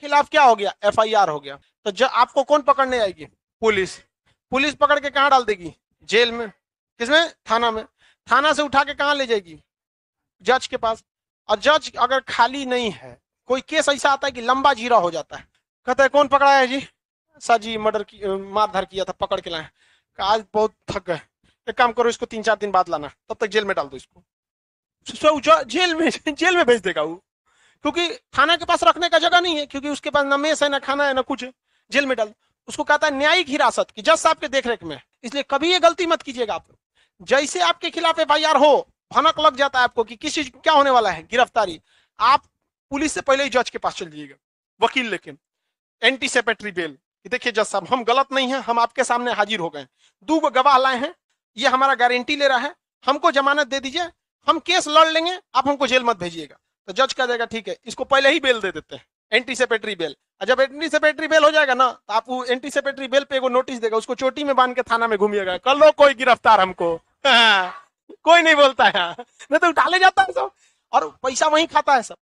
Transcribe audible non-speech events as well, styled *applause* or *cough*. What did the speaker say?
खिलाफ क्या हो गया एफ हो गया तो जब आपको कौन पकड़ने आएगी पुलिस पुलिस पकड़ के कहाँ डाल देगी जेल में किसमें थाना में थाना से उठा के कहाँ ले जाएगी जज के पास और जज अगर खाली नहीं है कोई केस ऐसा आता है कि लंबा जीरा हो जाता है कहते हैं कौन पकड़ा है जी सर जी मर्डर की मारधार किया था पकड़ के लाए आज बहुत थक गए एक काम करो इसको तीन चार दिन बाद लाना तब तक जेल में डाल दो इसको जेल में जेल में भेज देगा वो क्योंकि थाना के पास रखने का जगह नहीं है क्योंकि उसके पास न मेस है ना खाना है ना कुछ है जेल में डाल उसको कहता है न्यायिक हिरासत की जज साहब के देखरेख में इसलिए कभी ये गलती मत कीजिएगा आप जैसे आपके खिलाफ एफ हो भनक लग जाता है आपको कि किस चीज क्या होने वाला है गिरफ्तारी आप पुलिस से पहले ही जज के पास चल जाइएगा वकील लेकिन एंटीसेपेटरी बेल देखिए जज साहब हम गलत नहीं है हम आपके सामने हाजिर हो गए दो गवाह लाए हैं ये हमारा गारंटी ले रहा है हमको जमानत दे दीजिए हम केस लड़ लेंगे आप हमको जेल मत भेजिएगा तो जज कह देगा ठीक है इसको पहले ही बेल दे देते हैं एंटीसेपेटरी बेल जब एंटीसेपेटरी बेल हो जाएगा ना तो आप एंटीसेपेटरी बेल पे को नोटिस देगा उसको चोटी में बांध के थाना में घूमिएगा कर लो कोई गिरफ्तार हमको *laughs* कोई नहीं बोलता है नहीं तो उठा ले जाता है सब और पैसा वहीं खाता है सब